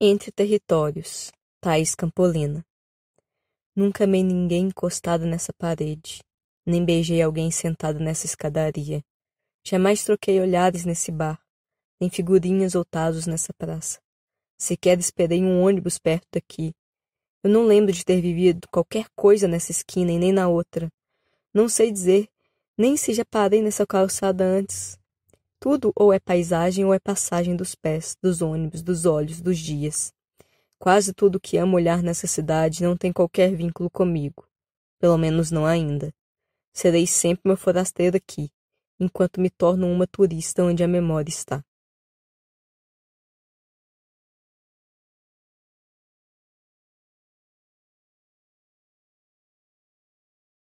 entre territórios, Thais Campolina. Nunca amei ninguém encostado nessa parede, nem beijei alguém sentado nessa escadaria. Jamais troquei olhares nesse bar, nem figurinhas ou tazos nessa praça. Sequer esperei um ônibus perto daqui. Eu não lembro de ter vivido qualquer coisa nessa esquina e nem na outra. Não sei dizer, nem se já parei nessa calçada antes. Tudo ou é paisagem ou é passagem dos pés, dos ônibus, dos olhos, dos dias. Quase tudo que amo olhar nessa cidade não tem qualquer vínculo comigo. Pelo menos não ainda. Serei sempre uma forasteira aqui, enquanto me torno uma turista onde a memória está.